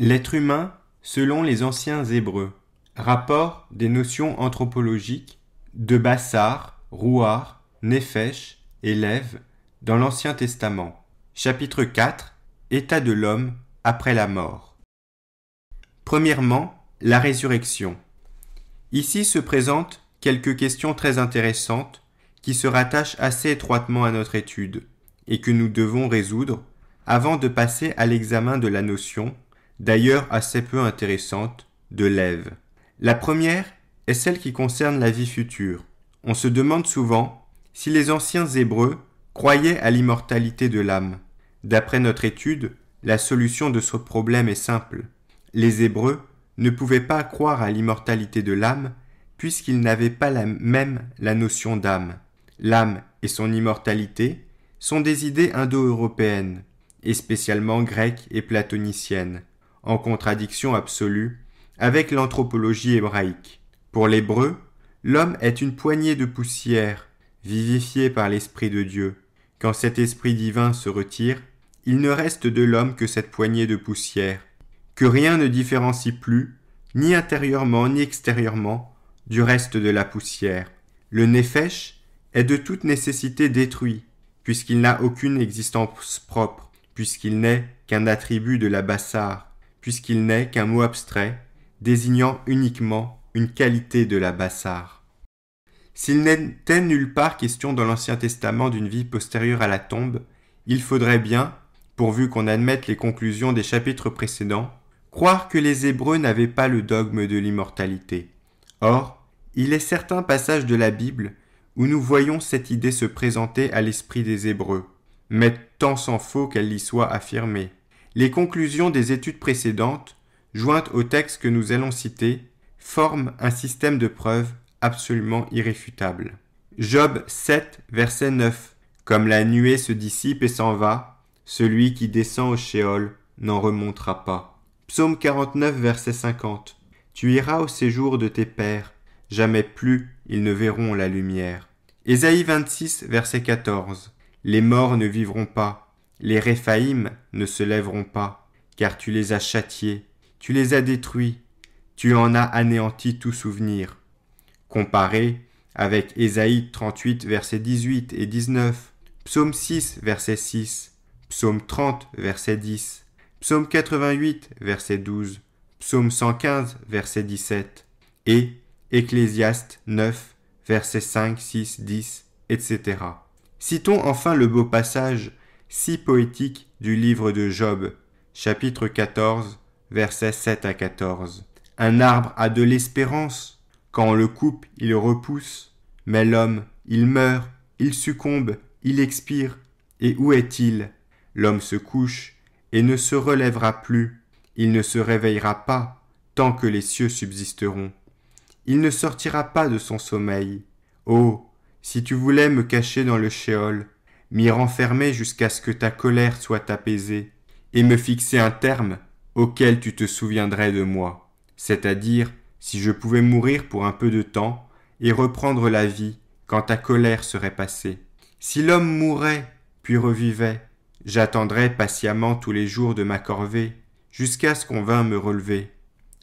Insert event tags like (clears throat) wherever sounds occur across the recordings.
L'être humain selon les anciens Hébreux. Rapport des notions anthropologiques de Bassar, Rouar, Nefesh et Lève dans l'Ancien Testament. Chapitre 4 État de l'homme après la mort. Premièrement, la résurrection. Ici se présentent quelques questions très intéressantes qui se rattachent assez étroitement à notre étude et que nous devons résoudre avant de passer à l'examen de la notion d'ailleurs assez peu intéressantes, de Lève. La première est celle qui concerne la vie future. On se demande souvent si les anciens Hébreux croyaient à l'immortalité de l'âme. D'après notre étude, la solution de ce problème est simple. Les Hébreux ne pouvaient pas croire à l'immortalité de l'âme puisqu'ils n'avaient pas la même la notion d'âme. L'âme et son immortalité sont des idées indo-européennes, et spécialement grecques et platoniciennes en contradiction absolue avec l'anthropologie hébraïque. Pour l'hébreu, l'homme est une poignée de poussière, vivifiée par l'Esprit de Dieu. Quand cet Esprit divin se retire, il ne reste de l'homme que cette poignée de poussière, que rien ne différencie plus, ni intérieurement ni extérieurement, du reste de la poussière. Le Nefesh est de toute nécessité détruit, puisqu'il n'a aucune existence propre, puisqu'il n'est qu'un attribut de la bassare puisqu'il n'est qu'un mot abstrait, désignant uniquement une qualité de la bassar. S'il n'était nulle part question dans l'Ancien Testament d'une vie postérieure à la tombe, il faudrait bien, pourvu qu'on admette les conclusions des chapitres précédents, croire que les Hébreux n'avaient pas le dogme de l'immortalité. Or, il est certains passages de la Bible où nous voyons cette idée se présenter à l'esprit des Hébreux, mais tant s'en faut qu'elle y soit affirmée. Les conclusions des études précédentes, jointes au texte que nous allons citer, forment un système de preuves absolument irréfutable. Job 7, verset 9. Comme la nuée se dissipe et s'en va, celui qui descend au Shéol n'en remontera pas. Psaume 49, verset 50. Tu iras au séjour de tes pères, jamais plus ils ne verront la lumière. Ésaïe 26, verset 14. Les morts ne vivront pas, les Réphaïm ne se lèveront pas, car tu les as châtiés, tu les as détruits, tu en as anéanti tout souvenir. Comparé avec Ésaïe 38, versets 18 et 19, Psaume 6, verset 6, Psaume 30, verset 10, Psaume 88, verset 12, Psaume 115, verset 17, et Ecclésiaste 9, versets 5, 6, 10, etc. Citons enfin le beau passage si poétique du livre de Job, chapitre 14, versets 7 à 14. Un arbre a de l'espérance. Quand on le coupe, il repousse. Mais l'homme, il meurt, il succombe, il expire. Et où est-il L'homme se couche et ne se relèvera plus. Il ne se réveillera pas tant que les cieux subsisteront. Il ne sortira pas de son sommeil. Oh, si tu voulais me cacher dans le shéol, m'y renfermer jusqu'à ce que ta colère soit apaisée, et me fixer un terme auquel tu te souviendrais de moi, c'est-à-dire si je pouvais mourir pour un peu de temps et reprendre la vie quand ta colère serait passée. Si l'homme mourait puis revivait, j'attendrais patiemment tous les jours de ma corvée jusqu'à ce qu'on vînt me relever,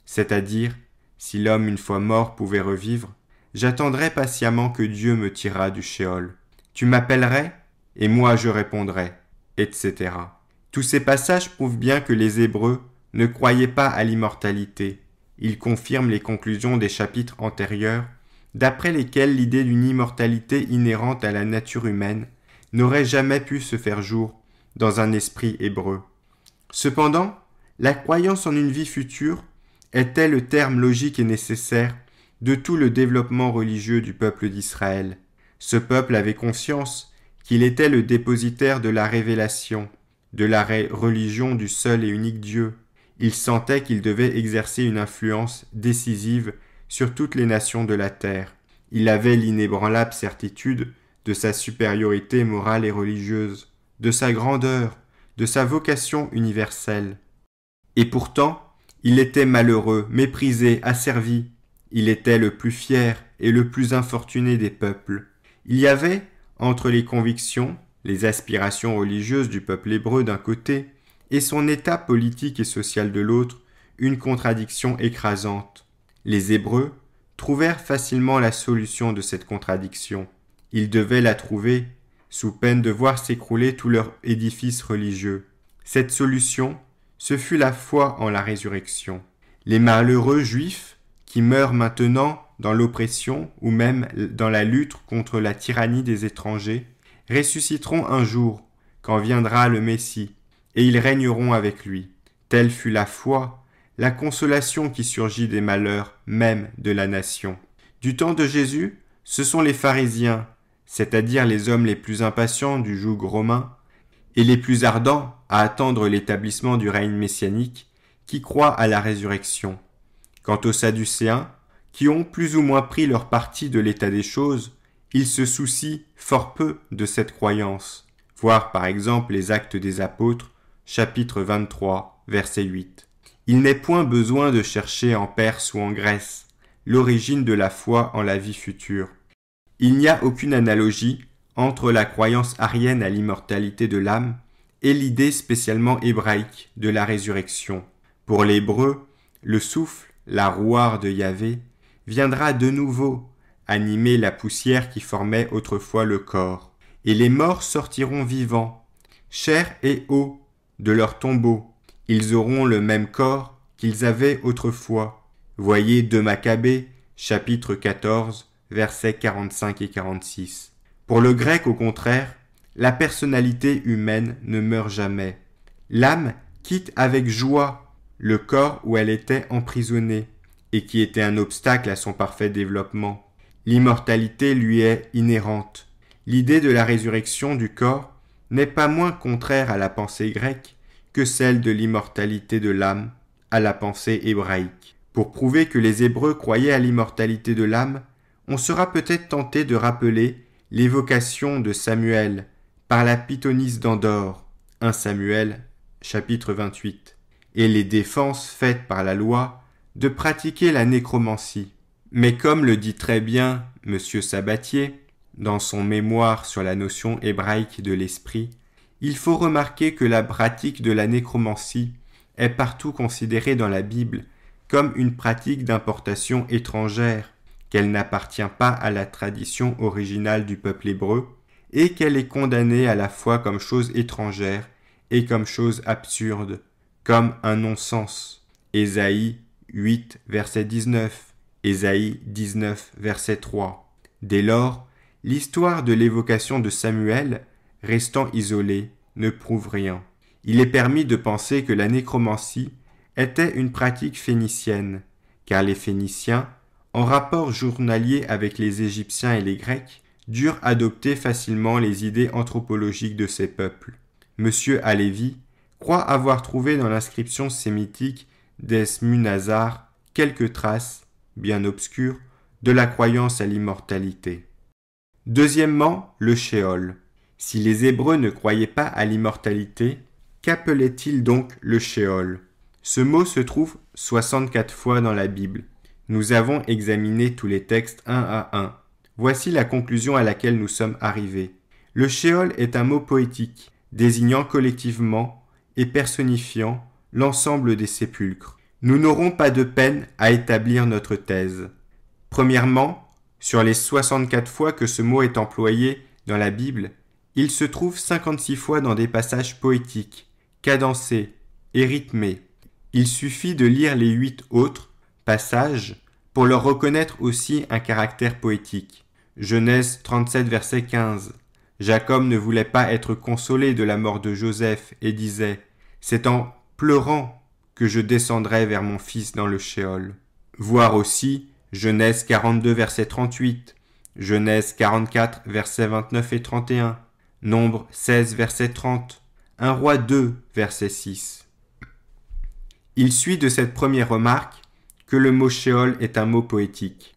c'est-à-dire si l'homme une fois mort pouvait revivre, j'attendrais patiemment que Dieu me tirât du shéol. Tu m'appellerais et moi je répondrai, etc. Tous ces passages prouvent bien que les Hébreux ne croyaient pas à l'immortalité. Ils confirment les conclusions des chapitres antérieurs, d'après lesquels l'idée d'une immortalité inhérente à la nature humaine n'aurait jamais pu se faire jour dans un esprit hébreu. Cependant, la croyance en une vie future était le terme logique et nécessaire de tout le développement religieux du peuple d'Israël. Ce peuple avait conscience qu'il était le dépositaire de la révélation, de la religion du seul et unique Dieu. Il sentait qu'il devait exercer une influence décisive sur toutes les nations de la terre. Il avait l'inébranlable certitude de sa supériorité morale et religieuse, de sa grandeur, de sa vocation universelle. Et pourtant, il était malheureux, méprisé, asservi. Il était le plus fier et le plus infortuné des peuples. Il y avait, entre les convictions, les aspirations religieuses du peuple hébreu d'un côté et son état politique et social de l'autre, une contradiction écrasante. Les Hébreux trouvèrent facilement la solution de cette contradiction. Ils devaient la trouver, sous peine de voir s'écrouler tout leur édifice religieux. Cette solution, ce fut la foi en la résurrection. Les malheureux juifs, qui meurent maintenant, dans l'oppression ou même dans la lutte contre la tyrannie des étrangers, ressusciteront un jour, quand viendra le Messie, et ils régneront avec lui. Telle fut la foi, la consolation qui surgit des malheurs même de la nation. Du temps de Jésus, ce sont les pharisiens, c'est-à-dire les hommes les plus impatients du joug romain, et les plus ardents à attendre l'établissement du règne messianique, qui croient à la résurrection. Quant aux Sadducéens, qui ont plus ou moins pris leur parti de l'état des choses, ils se soucient fort peu de cette croyance. Voir par exemple les actes des apôtres, chapitre 23, verset 8. Il n'est point besoin de chercher en Perse ou en Grèce l'origine de la foi en la vie future. Il n'y a aucune analogie entre la croyance arienne à l'immortalité de l'âme et l'idée spécialement hébraïque de la résurrection. Pour l'hébreu, le souffle, la rouard de Yahvé, viendra de nouveau animer la poussière qui formait autrefois le corps. Et les morts sortiront vivants, chers et hauts, de leur tombeau. Ils auront le même corps qu'ils avaient autrefois. Voyez De Maccabée, chapitre 14, versets 45 et 46. Pour le grec, au contraire, la personnalité humaine ne meurt jamais. L'âme quitte avec joie le corps où elle était emprisonnée et qui était un obstacle à son parfait développement. L'immortalité lui est inhérente. L'idée de la résurrection du corps n'est pas moins contraire à la pensée grecque que celle de l'immortalité de l'âme à la pensée hébraïque. Pour prouver que les Hébreux croyaient à l'immortalité de l'âme, on sera peut-être tenté de rappeler l'évocation de Samuel par la pythonisse d'Andorre, 1 Samuel chapitre 28, et les défenses faites par la loi de pratiquer la nécromancie. Mais comme le dit très bien M. Sabatier, dans son mémoire sur la notion hébraïque de l'esprit, il faut remarquer que la pratique de la nécromancie est partout considérée dans la Bible comme une pratique d'importation étrangère, qu'elle n'appartient pas à la tradition originale du peuple hébreu, et qu'elle est condamnée à la fois comme chose étrangère et comme chose absurde, comme un non-sens. 8, verset 19, Ésaïe 19, verset 3. Dès lors, l'histoire de l'évocation de Samuel, restant isolée, ne prouve rien. Il est permis de penser que la nécromancie était une pratique phénicienne, car les Phéniciens, en rapport journalier avec les Égyptiens et les Grecs, durent adopter facilement les idées anthropologiques de ces peuples. M. alévy croit avoir trouvé dans l'inscription sémitique Munazar, quelques traces, bien obscures, de la croyance à l'immortalité. Deuxièmement, le Sheol. Si les Hébreux ne croyaient pas à l'immortalité, qu'appelaient-ils donc le Sheol Ce mot se trouve 64 fois dans la Bible. Nous avons examiné tous les textes un à un. Voici la conclusion à laquelle nous sommes arrivés. Le Sheol est un mot poétique, désignant collectivement et personnifiant l'ensemble des sépulcres. Nous n'aurons pas de peine à établir notre thèse. Premièrement, sur les 64 fois que ce mot est employé dans la Bible, il se trouve 56 fois dans des passages poétiques, cadencés et rythmés. Il suffit de lire les huit autres passages pour leur reconnaître aussi un caractère poétique. Genèse 37 verset 15. Jacob ne voulait pas être consolé de la mort de Joseph et disait C'est en pleurant, que je descendrai vers mon Fils dans le Shéol. Voir aussi Genèse 42 verset 38, Genèse 44 versets 29 et 31, Nombre 16 verset 30, 1 roi 2 verset 6. Il suit de cette première remarque que le mot shéol est un mot poétique.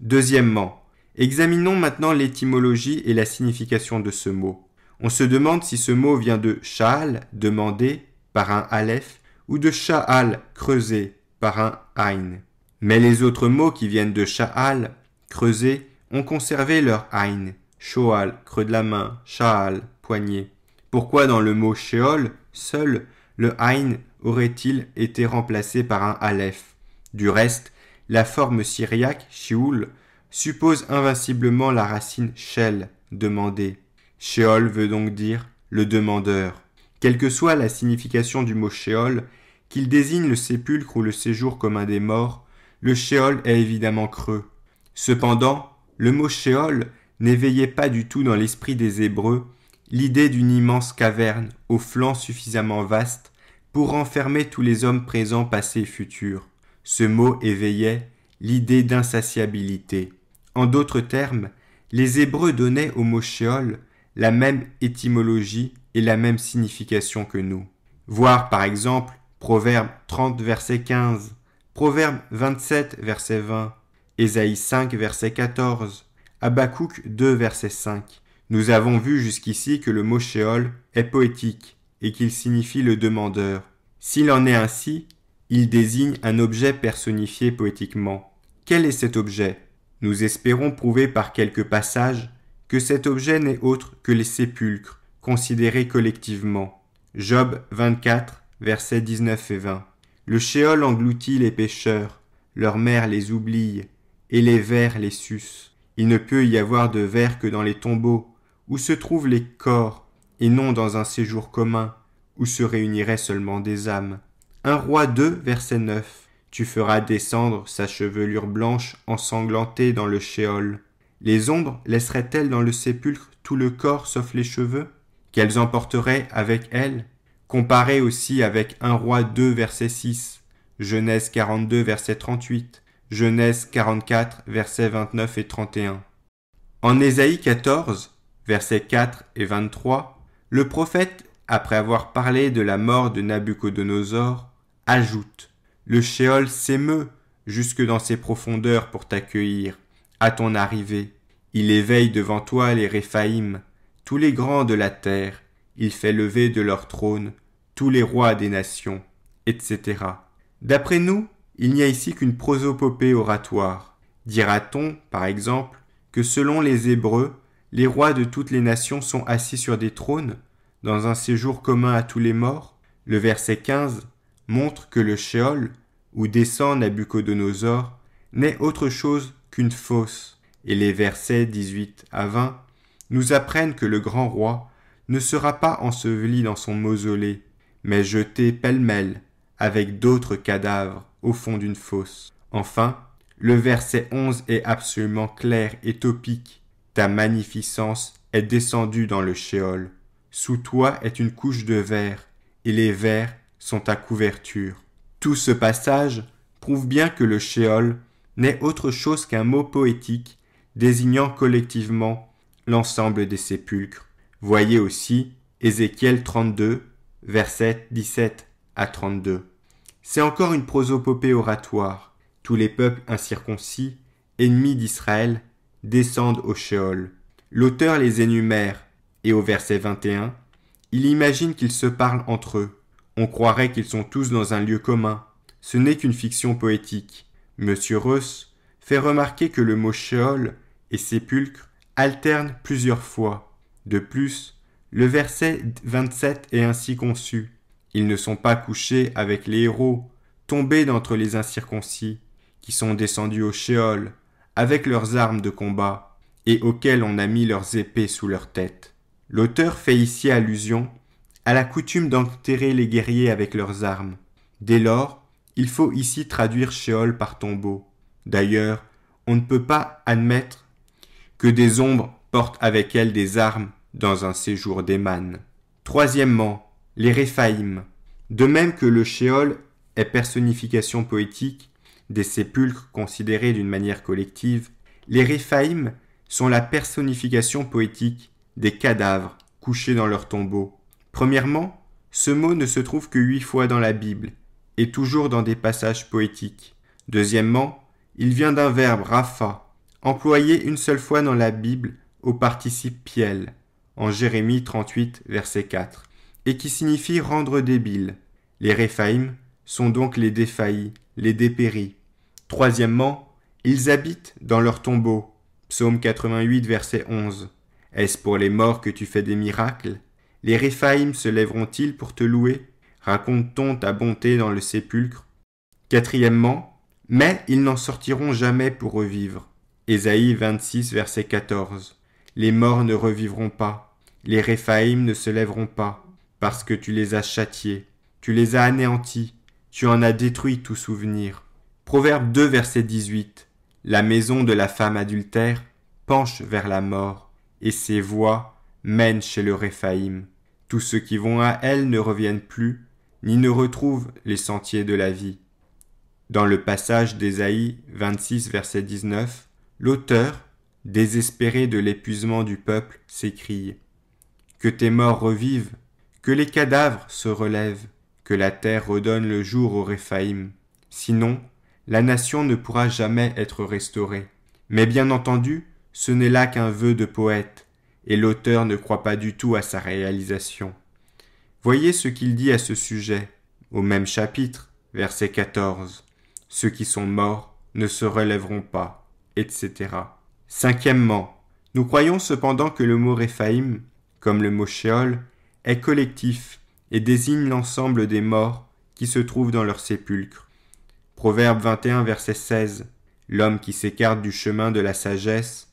Deuxièmement, examinons maintenant l'étymologie et la signification de ce mot. On se demande si ce mot vient de Shal, demander, par un aleph ou de sha'al creusé par un aïn. Mais les autres mots qui viennent de sha'al creusé ont conservé leur aïn. Shoal, creux de la main, sha'al, poignet. Pourquoi dans le mot sheol, seul, le aïn aurait-il été remplacé par un aleph Du reste, la forme syriaque, shioul, suppose invinciblement la racine shel, demander. Sheol veut donc dire le demandeur. Quelle que soit la signification du mot shéol », qu'il désigne le sépulcre ou le séjour commun des morts, le shéol » est évidemment creux. Cependant, le mot shéol » n'éveillait pas du tout dans l'esprit des Hébreux l'idée d'une immense caverne aux flancs suffisamment vastes pour enfermer tous les hommes présents, passés et futurs. Ce mot éveillait l'idée d'insatiabilité. En d'autres termes, les Hébreux donnaient au mot shéol » la même étymologie et la même signification que nous. Voir par exemple Proverbe 30 verset 15, Proverbe 27 verset 20, Ésaïe 5 verset 14, Habakkuk 2 verset 5. Nous avons vu jusqu'ici que le mot Sheol est poétique et qu'il signifie le demandeur. S'il en est ainsi, il désigne un objet personnifié poétiquement. Quel est cet objet Nous espérons prouver par quelques passages que cet objet n'est autre que les sépulcres, considérés collectivement. Job 24, versets 19 et 20. Le shéol engloutit les pécheurs, leur mère les oublie, et les vers les sucent. Il ne peut y avoir de vers que dans les tombeaux, où se trouvent les corps, et non dans un séjour commun, où se réuniraient seulement des âmes. Un roi 2, verset 9. Tu feras descendre sa chevelure blanche ensanglantée dans le shéol. Les ombres laisseraient-elles dans le sépulcre tout le corps sauf les cheveux qu'elles emporteraient avec elles, comparé aussi avec 1 roi 2 verset 6, Genèse 42 verset 38, Genèse 44 verset 29 et 31. En Ésaïe 14 versets 4 et 23, le prophète, après avoir parlé de la mort de Nabuchodonosor, ajoute Le Shéol s'émeut jusque dans ses profondeurs pour t'accueillir, à ton arrivée. Il éveille devant toi les Réphaïm, tous les grands de la terre, il fait lever de leur trône tous les rois des nations, etc. D'après nous, il n'y a ici qu'une prosopopée oratoire. Dira-t-on, par exemple, que selon les Hébreux, les rois de toutes les nations sont assis sur des trônes, dans un séjour commun à tous les morts Le verset 15 montre que le Sheol, où descend Nabucodonosor, n'est autre chose qu'une fosse, et les versets 18 à 20 nous apprennent que le grand roi ne sera pas enseveli dans son mausolée, mais jeté pêle-mêle avec d'autres cadavres au fond d'une fosse. Enfin, le verset 11 est absolument clair et topique. Ta magnificence est descendue dans le shéol. Sous toi est une couche de verre, et les vers sont ta couverture. Tout ce passage prouve bien que le shéol n'est autre chose qu'un mot poétique désignant collectivement l'ensemble des sépulcres. Voyez aussi Ézéchiel 32, verset 17 à 32. C'est encore une prosopopée oratoire. Tous les peuples incirconcis, ennemis d'Israël, descendent au Sheol. L'auteur les énumère, et au verset 21, il imagine qu'ils se parlent entre eux. On croirait qu'ils sont tous dans un lieu commun. Ce n'est qu'une fiction poétique. Monsieur Reuss fait remarquer que le mot Sheol et sépulcre alterne plusieurs fois. De plus, le verset 27 est ainsi conçu. Ils ne sont pas couchés avec les héros, tombés d'entre les incirconcis, qui sont descendus au Shéol, avec leurs armes de combat, et auxquels on a mis leurs épées sous leur tête. L'auteur fait ici allusion à la coutume d'enterrer les guerriers avec leurs armes. Dès lors, il faut ici traduire shéol par tombeau. D'ailleurs, on ne peut pas admettre que des ombres portent avec elles des armes dans un séjour des Troisièmement, les Réphaïm. De même que le Shéol est personnification poétique des sépulcres considérés d'une manière collective, les Réphaïm sont la personnification poétique des cadavres couchés dans leurs tombeaux. Premièrement, ce mot ne se trouve que huit fois dans la Bible, et toujours dans des passages poétiques. Deuxièmement, il vient d'un verbe rapha, employé une seule fois dans la Bible au participe piel, en Jérémie 38, verset 4, et qui signifie rendre débile. Les Réphaïm sont donc les défaillis, les dépéris. Troisièmement, ils habitent dans leurs tombeaux. Psaume 88, verset 11. Est-ce pour les morts que tu fais des miracles Les Réphaïm se lèveront-ils pour te louer Raconte-t-on ta bonté dans le sépulcre Quatrièmement, mais ils n'en sortiront jamais pour revivre. Ésaïe 26, verset 14. Les morts ne revivront pas, les Réphaïm ne se lèveront pas, parce que tu les as châtiés, tu les as anéantis, tu en as détruit tout souvenir. Proverbe 2, verset 18. La maison de la femme adultère penche vers la mort, et ses voies mènent chez le Réphaïm. Tous ceux qui vont à elle ne reviennent plus, ni ne retrouvent les sentiers de la vie. Dans le passage d'Ésaïe 26, verset 19, L'auteur, désespéré de l'épuisement du peuple, s'écrie Que tes morts revivent, que les cadavres se relèvent, que la terre redonne le jour au Réphaïm. Sinon, la nation ne pourra jamais être restaurée. Mais bien entendu, ce n'est là qu'un vœu de poète, et l'auteur ne croit pas du tout à sa réalisation. Voyez ce qu'il dit à ce sujet, au même chapitre, verset 14. Ceux qui sont morts ne se relèveront pas etc. Cinquièmement, nous croyons cependant que le mot Réphaïm, comme le mot Sheol, est collectif et désigne l'ensemble des morts qui se trouvent dans leur sépulcre. Proverbe 21, verset 16. L'homme qui s'écarte du chemin de la sagesse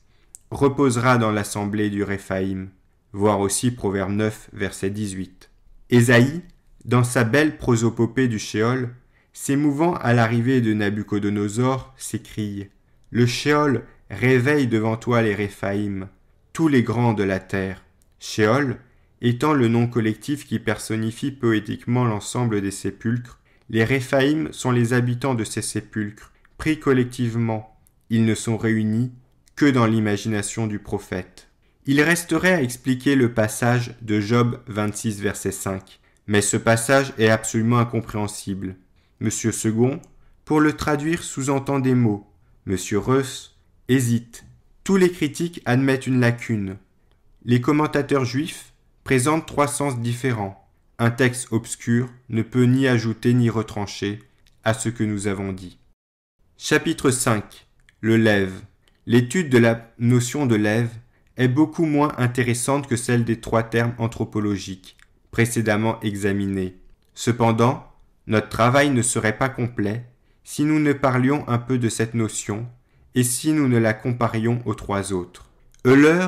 reposera dans l'assemblée du Réphaïm. Voir aussi Proverbe 9, verset 18. Ésaïe, dans sa belle prosopopée du Sheol, s'émouvant à l'arrivée de Nabuchodonosor, s'écrie le Shéol réveille devant toi les Réphaïm, tous les grands de la terre. Shéol étant le nom collectif qui personnifie poétiquement l'ensemble des sépulcres, les Réphaïm sont les habitants de ces sépulcres. Pris collectivement, ils ne sont réunis que dans l'imagination du prophète. Il resterait à expliquer le passage de Job 26 verset 5, mais ce passage est absolument incompréhensible. Monsieur Segond, pour le traduire, sous-entend des mots M. Reuss hésite. Tous les critiques admettent une lacune. Les commentateurs juifs présentent trois sens différents. Un texte obscur ne peut ni ajouter ni retrancher à ce que nous avons dit. Chapitre 5. Le lève. L'étude de la notion de lève est beaucoup moins intéressante que celle des trois termes anthropologiques précédemment examinés. Cependant, notre travail ne serait pas complet si nous ne parlions un peu de cette notion et si nous ne la comparions aux trois autres. Euler,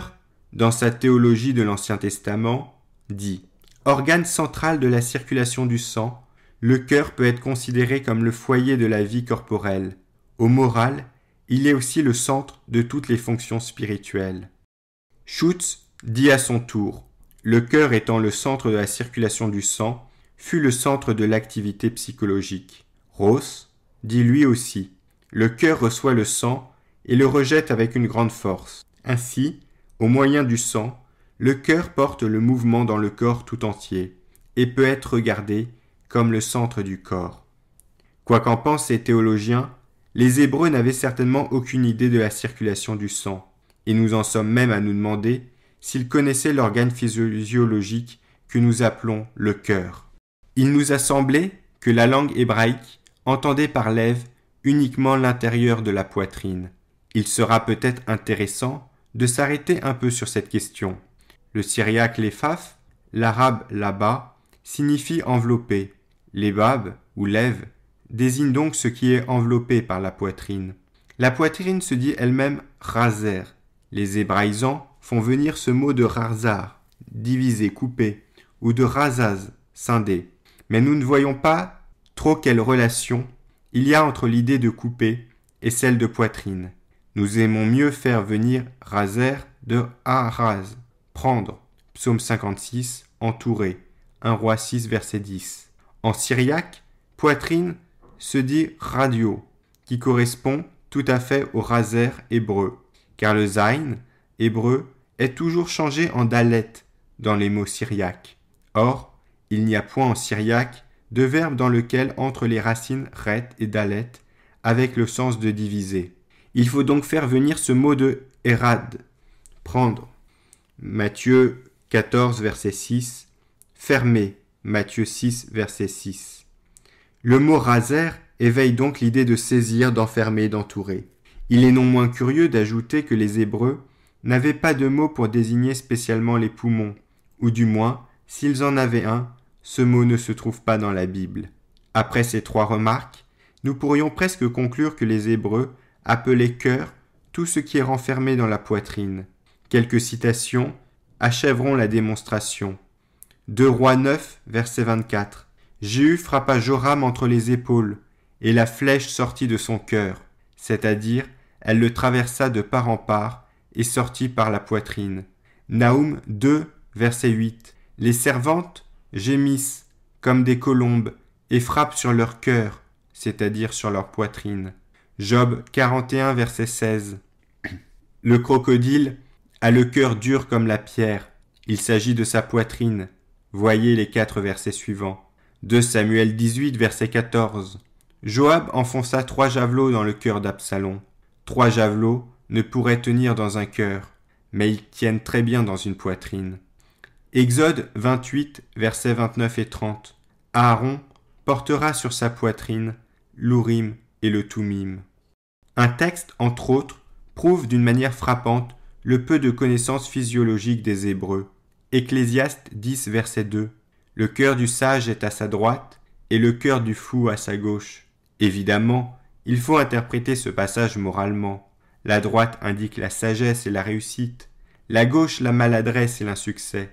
dans sa théologie de l'Ancien Testament, dit Organe central de la circulation du sang, le cœur peut être considéré comme le foyer de la vie corporelle. Au moral, il est aussi le centre de toutes les fonctions spirituelles. Schutz dit à son tour Le cœur étant le centre de la circulation du sang, fut le centre de l'activité psychologique. Ross, dit lui aussi. Le cœur reçoit le sang et le rejette avec une grande force. Ainsi, au moyen du sang, le cœur porte le mouvement dans le corps tout entier, et peut être regardé comme le centre du corps. Quoi qu'en pensent ces théologiens, les Hébreux n'avaient certainement aucune idée de la circulation du sang, et nous en sommes même à nous demander s'ils connaissaient l'organe physiologique que nous appelons le cœur. Il nous a semblé que la langue hébraïque entendez par lève uniquement l'intérieur de la poitrine. Il sera peut-être intéressant de s'arrêter un peu sur cette question. Le syriaque lefaf, l'arabe laba, signifie enveloppé. L'ébabe, ou lève désigne donc ce qui est enveloppé par la poitrine. La poitrine se dit elle-même razer. Les hébraïsants font venir ce mot de razar, divisé, coupé, ou de razaz, scindé. Mais nous ne voyons pas Trop quelle relation il y a entre l'idée de couper et celle de poitrine. Nous aimons mieux faire venir raser de haraz, prendre, psaume 56, entouré, 1 roi 6, verset 10. En syriaque, poitrine se dit radio, qui correspond tout à fait au raser hébreu, car le zayn, hébreu est toujours changé en dalet dans les mots syriaques. Or, il n'y a point en syriaque deux verbes dans lesquels entrent les racines ret et dalet, avec le sens de diviser. Il faut donc faire venir ce mot de erad prendre. Matthieu 14, verset 6, fermer. Matthieu 6, verset 6. Le mot raser éveille donc l'idée de saisir, d'enfermer, d'entourer. Il est non moins curieux d'ajouter que les Hébreux n'avaient pas de mot pour désigner spécialement les poumons, ou du moins, s'ils en avaient un, ce mot ne se trouve pas dans la Bible. Après ces trois remarques, nous pourrions presque conclure que les Hébreux appelaient cœur tout ce qui est renfermé dans la poitrine. Quelques citations achèveront la démonstration. 2 Rois 9, verset 24. Jéhu frappa Joram entre les épaules, et la flèche sortit de son cœur, c'est-à-dire elle le traversa de part en part et sortit par la poitrine. Naoum 2, verset 8. Les servantes gémissent comme des colombes et frappent sur leur cœur, c'est-à-dire sur leur poitrine. Job 41, verset 16. (clears throat) Le crocodile a le cœur dur comme la pierre. Il s'agit de sa poitrine. Voyez les quatre versets suivants. 2 Samuel 18, verset 14. Joab enfonça trois javelots dans le cœur d'Absalom. Trois javelots ne pourraient tenir dans un cœur, mais ils tiennent très bien dans une poitrine. Exode 28, versets 29 et 30. Aaron portera sur sa poitrine l'ourim et le toumim. Un texte, entre autres, prouve d'une manière frappante le peu de connaissances physiologiques des Hébreux. Ecclésiaste 10, verset 2. Le cœur du sage est à sa droite et le cœur du fou à sa gauche. Évidemment, il faut interpréter ce passage moralement. La droite indique la sagesse et la réussite, la gauche la maladresse et l'insuccès.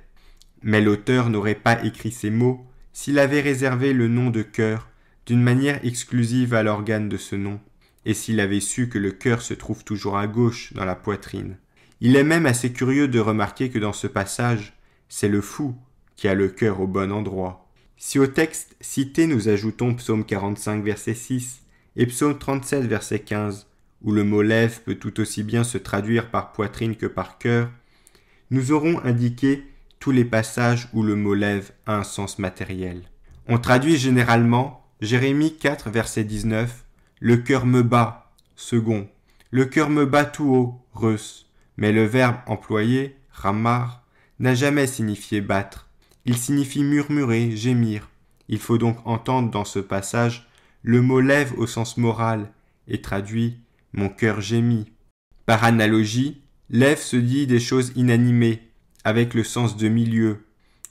Mais l'auteur n'aurait pas écrit ces mots s'il avait réservé le nom de cœur d'une manière exclusive à l'organe de ce nom, et s'il avait su que le cœur se trouve toujours à gauche dans la poitrine. Il est même assez curieux de remarquer que dans ce passage, c'est le fou qui a le cœur au bon endroit. Si au texte cité nous ajoutons psaume 45 verset 6 et psaume 37 verset 15, où le mot lève peut tout aussi bien se traduire par poitrine que par cœur, nous aurons indiqué tous les passages où le mot lève a un sens matériel. On traduit généralement Jérémie 4, verset 19, Le cœur me bat, second, le cœur me bat tout haut, reus, mais le verbe employé, ramar, n'a jamais signifié battre, il signifie murmurer, gémir. Il faut donc entendre dans ce passage le mot lève au sens moral et traduit mon cœur gémit. Par analogie, lève se dit des choses inanimées, avec le sens de milieu.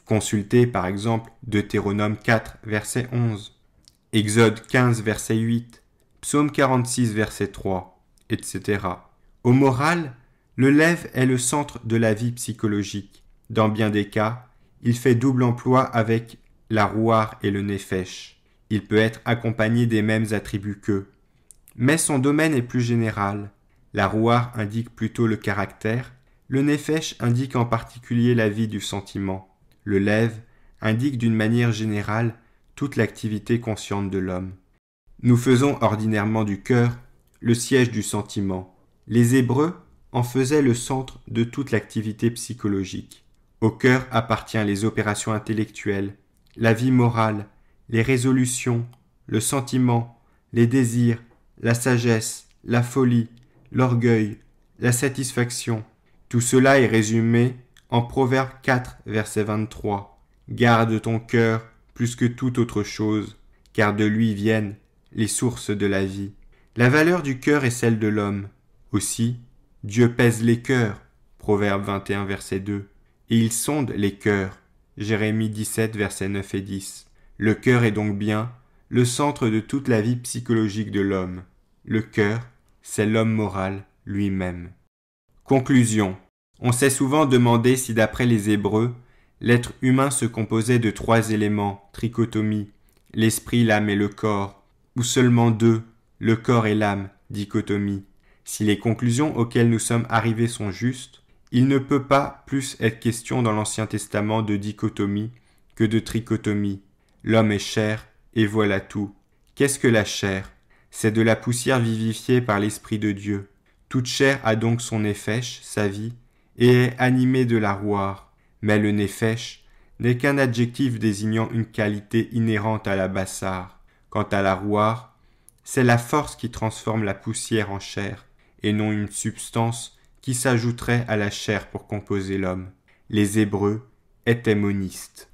Consultez par exemple Deutéronome 4, verset 11, Exode 15, verset 8, Psaume 46, verset 3, etc. Au moral, le lève est le centre de la vie psychologique. Dans bien des cas, il fait double emploi avec la rouare et le néfèche. Il peut être accompagné des mêmes attributs qu'eux. Mais son domaine est plus général. La rouare indique plutôt le caractère, le nefesh indique en particulier la vie du sentiment. Le lève indique d'une manière générale toute l'activité consciente de l'homme. Nous faisons ordinairement du cœur le siège du sentiment. Les Hébreux en faisaient le centre de toute l'activité psychologique. Au cœur appartient les opérations intellectuelles, la vie morale, les résolutions, le sentiment, les désirs, la sagesse, la folie, l'orgueil, la satisfaction, tout cela est résumé en Proverbe 4, verset 23. Garde ton cœur plus que toute autre chose, car de lui viennent les sources de la vie. La valeur du cœur est celle de l'homme. Aussi, Dieu pèse les cœurs. Proverbe 21, verset 2. Et il sonde les cœurs. Jérémie 17, verset 9 et 10. Le cœur est donc bien le centre de toute la vie psychologique de l'homme. Le cœur, c'est l'homme moral lui-même. Conclusion. On s'est souvent demandé si d'après les Hébreux, l'être humain se composait de trois éléments, trichotomie, l'esprit, l'âme et le corps, ou seulement deux, le corps et l'âme, dichotomie. Si les conclusions auxquelles nous sommes arrivés sont justes, il ne peut pas plus être question dans l'Ancien Testament de dichotomie que de trichotomie. L'homme est chair, et voilà tout. Qu'est-ce que la chair C'est de la poussière vivifiée par l'Esprit de Dieu. Toute chair a donc son néfèche, sa vie, et est animée de la roire. Mais le néfèche n'est qu'un adjectif désignant une qualité inhérente à la bassar. Quant à la roire, c'est la force qui transforme la poussière en chair, et non une substance qui s'ajouterait à la chair pour composer l'homme. Les Hébreux étaient monistes.